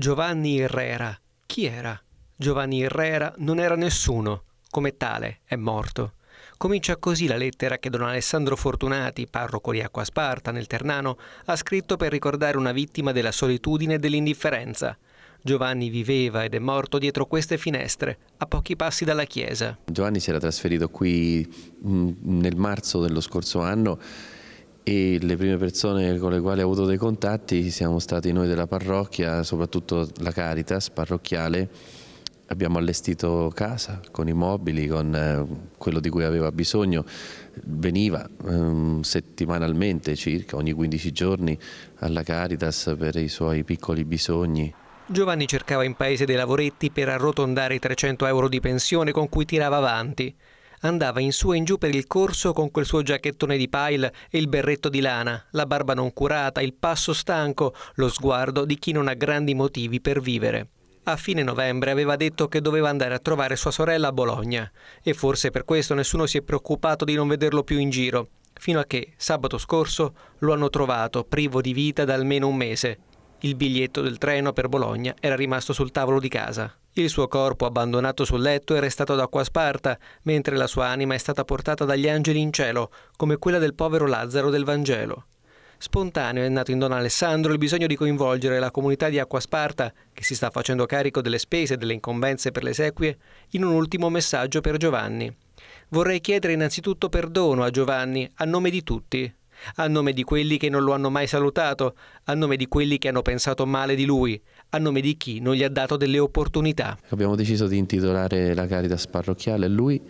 Giovanni Herrera. Chi era? Giovanni Herrera non era nessuno, come tale è morto. Comincia così la lettera che don Alessandro Fortunati, parroco di Acquasparta nel Ternano, ha scritto per ricordare una vittima della solitudine e dell'indifferenza. Giovanni viveva ed è morto dietro queste finestre, a pochi passi dalla chiesa. Giovanni si era trasferito qui mm, nel marzo dello scorso anno e le prime persone con le quali ho avuto dei contatti siamo stati noi della parrocchia, soprattutto la Caritas parrocchiale, abbiamo allestito casa con i mobili, con eh, quello di cui aveva bisogno, veniva um, settimanalmente circa, ogni 15 giorni alla Caritas per i suoi piccoli bisogni. Giovanni cercava in paese dei lavoretti per arrotondare i 300 euro di pensione con cui tirava avanti. Andava in su e in giù per il corso con quel suo giacchettone di pile e il berretto di lana, la barba non curata, il passo stanco, lo sguardo di chi non ha grandi motivi per vivere. A fine novembre aveva detto che doveva andare a trovare sua sorella a Bologna e forse per questo nessuno si è preoccupato di non vederlo più in giro, fino a che sabato scorso lo hanno trovato privo di vita da almeno un mese il biglietto del treno per Bologna era rimasto sul tavolo di casa. Il suo corpo abbandonato sul letto è restato ad acqua sparta, mentre la sua anima è stata portata dagli angeli in cielo, come quella del povero Lazzaro del Vangelo. Spontaneo è nato in Don Alessandro il bisogno di coinvolgere la comunità di Acquasparta, che si sta facendo carico delle spese e delle incombenze per le sequie, in un ultimo messaggio per Giovanni. Vorrei chiedere innanzitutto perdono a Giovanni, a nome di tutti, a nome di quelli che non lo hanno mai salutato, a nome di quelli che hanno pensato male di lui, a nome di chi non gli ha dato delle opportunità. Abbiamo deciso di intitolare la Caritas parrocchiale a lui,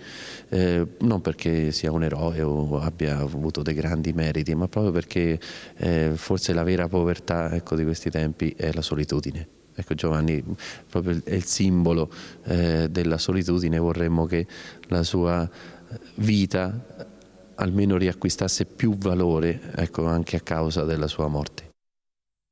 eh, non perché sia un eroe o abbia avuto dei grandi meriti, ma proprio perché eh, forse la vera povertà ecco, di questi tempi è la solitudine. Ecco Giovanni proprio è il simbolo eh, della solitudine, vorremmo che la sua vita almeno riacquistasse più valore ecco, anche a causa della sua morte.